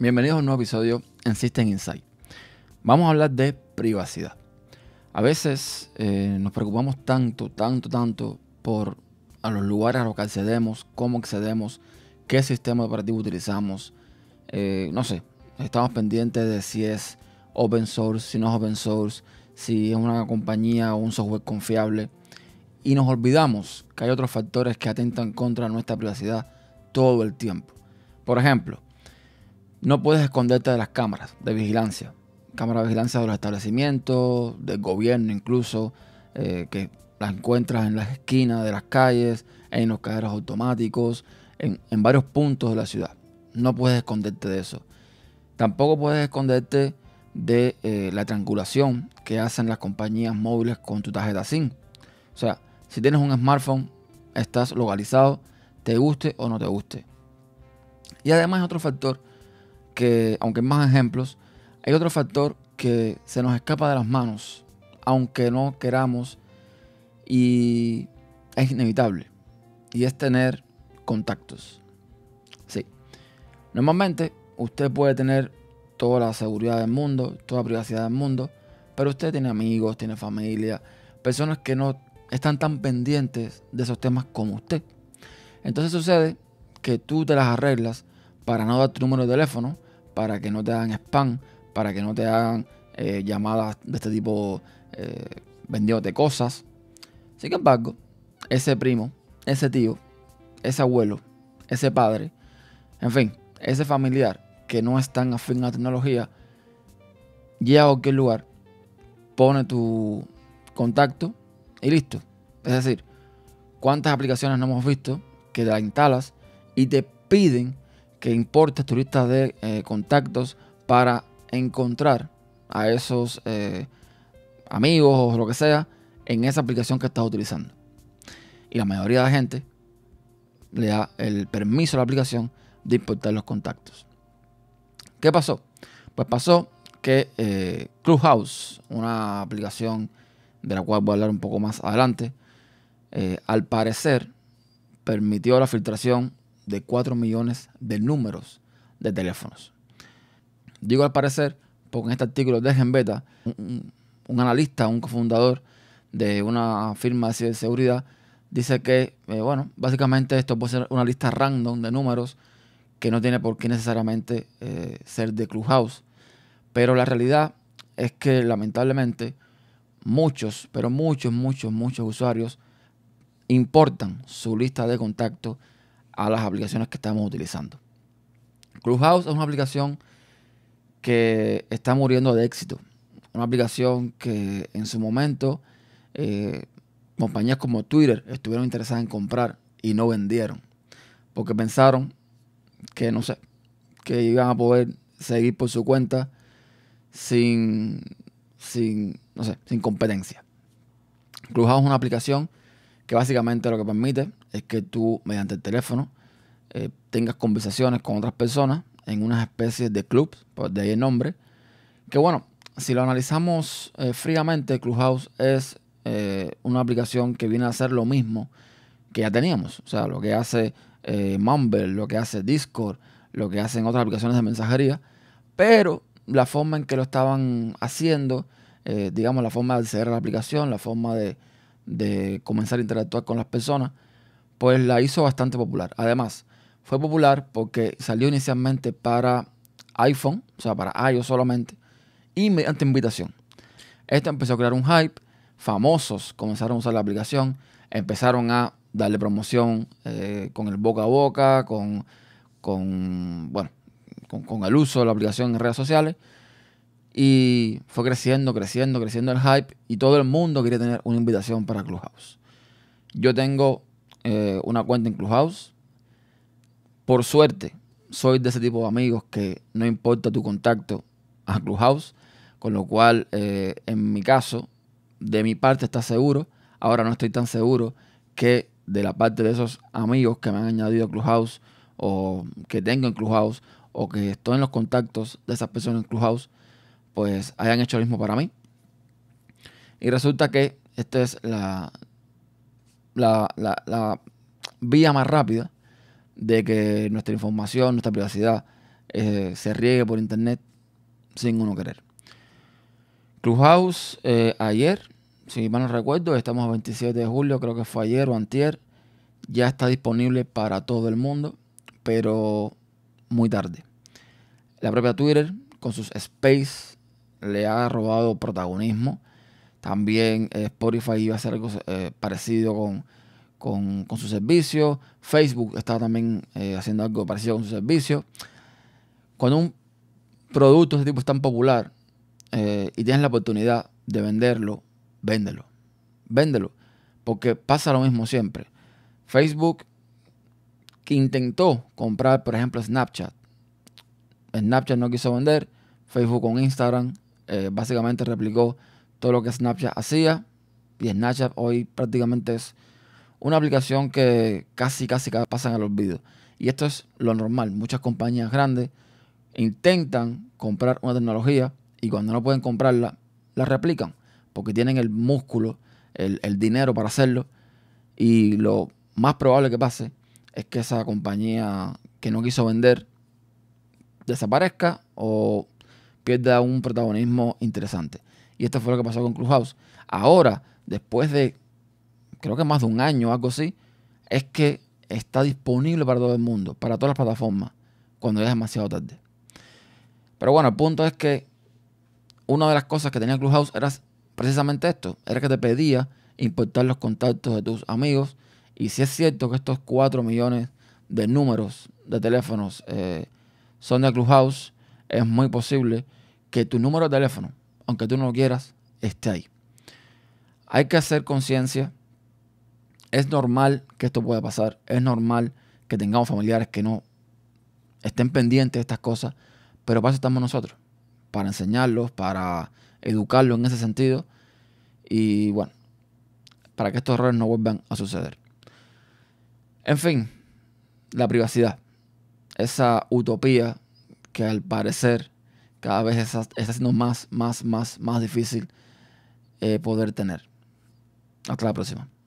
Bienvenidos a un nuevo episodio en System Insight. Vamos a hablar de privacidad. A veces eh, nos preocupamos tanto, tanto, tanto por a los lugares a los que accedemos, cómo accedemos, qué sistema operativo utilizamos. Eh, no sé, estamos pendientes de si es open source, si no es open source, si es una compañía o un software confiable. Y nos olvidamos que hay otros factores que atentan contra nuestra privacidad todo el tiempo. Por ejemplo, no puedes esconderte de las cámaras de vigilancia, cámaras de vigilancia de los establecimientos, del gobierno incluso, eh, que las encuentras en las esquinas de las calles, en los cajeros automáticos, en, varios puntos de la ciudad. No puedes esconderte de eso. Tampoco puedes esconderte de eh, la triangulación que hacen las compañías móviles con tu tarjeta SIM. O sea, si tienes un smartphone, estás localizado, te guste o no te guste. Y además otro factor aunque hay más ejemplos, hay otro factor que se nos escapa de las manos, aunque no queramos, y es inevitable, y es tener contactos. Sí. Normalmente usted puede tener toda la seguridad del mundo, toda la privacidad del mundo, pero usted tiene amigos, tiene familia, personas que no están tan pendientes de esos temas como usted. Entonces sucede que tú te las arreglas para no dar tu número de teléfono para que no te hagan spam, para que no te hagan eh, llamadas de este tipo eh, vendiéndote cosas. Sin embargo, ese primo, ese tío, ese abuelo, ese padre, en fin, ese familiar que no es tan afín a la tecnología, llega a cualquier lugar, pone tu contacto y listo. Es decir, ¿cuántas aplicaciones no hemos visto que te la instalas y te piden que importes, tu de eh, contactos para encontrar a esos eh, amigos o lo que sea en esa aplicación que estás utilizando. Y la mayoría de la gente le da el permiso a la aplicación de importar los contactos. ¿Qué pasó? Pues pasó que eh, Clubhouse, una aplicación de la cual voy a hablar un poco más adelante, al parecer permitió la filtración de 4 millones de números de teléfonos. Digo al parecer, porque en este artículo de Genbeta, un, analista, un cofundador de una firma de ciberseguridad, dice que, eh, bueno, básicamente esto puede ser una lista random de números que no tiene por qué necesariamente eh, ser de Clubhouse. Pero la realidad es que lamentablemente muchos, pero muchos, muchos, muchos usuarios importan su lista de contacto a las aplicaciones que estamos utilizando. Clubhouse es una aplicación que está muriendo de éxito. Una aplicación que en su momento eh, compañías como Twitter estuvieron interesadas en comprar y no vendieron. Porque pensaron que, no sé, que iban a poder seguir por su cuenta sin, sin, sin competencia. Clubhouse es una aplicación que básicamente lo que permite es que tú, mediante el teléfono, eh, tengas conversaciones con otras personas en unas especies de clubs, pues de ahí el nombre, que bueno, si lo analizamos eh, fríamente, Clubhouse es eh, una aplicación que viene a hacer lo mismo que ya teníamos, o sea, lo que hace Mumble, lo que hace Discord, lo que hacen otras aplicaciones de mensajería, pero la forma en que lo estaban haciendo, digamos, la forma de acceder la aplicación, la forma de, de comenzar a interactuar con las personas, pues la hizo bastante popular. Además, fue popular porque salió inicialmente para iPhone, o sea, para iOS solamente, y mediante invitación. Esto empezó a crear un hype, famosos comenzaron a usar la aplicación, empezaron a darle promoción eh, con el boca a boca, con, con bueno, con, con el uso de la aplicación en redes sociales. Y fue creciendo, creciendo, creciendo el hype y todo el mundo quería tener una invitación para Clubhouse. Yo tengo eh, una cuenta en Clubhouse. Por suerte, soy de ese tipo de amigos que no importa tu contacto a Clubhouse, con lo cual eh, en mi caso, de mi parte está seguro. Ahora no estoy tan seguro que de la parte de esos amigos que me han añadido a Clubhouse o que tengo en Clubhouse o que estoy en los contactos de esas personas en Clubhouse, pues hayan hecho lo mismo para mí. Y resulta que esta es la, la, vía más rápida de que nuestra información, nuestra privacidad eh, se riegue por internet sin uno querer. Clubhouse eh, ayer, si mal no recuerdo, estamos a 27 de julio, creo que fue ayer o antier, ya está disponible para todo el mundo, pero muy tarde. La propia Twitter, con sus space, le ha robado protagonismo. También eh, Spotify iba a hacer algo eh, parecido con, su servicio. Facebook está también eh, haciendo algo parecido con su servicio. Cuando un producto de este tipo es tan popular y tienes la oportunidad de venderlo, véndelo. Véndelo. Porque pasa lo mismo siempre. Facebook que intentó comprar, por ejemplo, Snapchat. Snapchat no quiso vender. Facebook con Instagram eh, básicamente replicó todo lo que Snapchat hacía. Y Snapchat hoy prácticamente es una aplicación que casi, casi pasan los olvido. Y esto es lo normal. Muchas compañías grandes intentan comprar una tecnología y cuando no pueden comprarla, la replican. Porque tienen el músculo, el, el dinero para hacerlo. Y lo más probable que pase es que esa compañía que no quiso vender desaparezca o da un protagonismo interesante. Y esto fue lo que pasó con Clubhouse. Ahora, después de creo que más de un año o algo así, es que está disponible para todo el mundo, para todas las plataformas, cuando ya es demasiado tarde. Pero bueno, el punto es que una de las cosas que tenía Clubhouse era precisamente esto, era que te pedía importar los contactos de tus amigos. Y si es cierto que estos 4 millones de números de teléfonos eh, son de Clubhouse, es muy posible que tu número de teléfono, aunque tú no lo quieras, esté ahí. Hay que hacer conciencia. Es normal que esto pueda pasar. Es normal que tengamos familiares que no estén pendientes de estas cosas. Pero para eso estamos nosotros. Para enseñarlos, para educarlos en ese sentido. Y bueno, para que estos errores no vuelvan a suceder. En fin, la privacidad. Esa utopía que al parecer cada vez está, está siendo más, más, más, más difícil eh, poder tener. Hasta la próxima.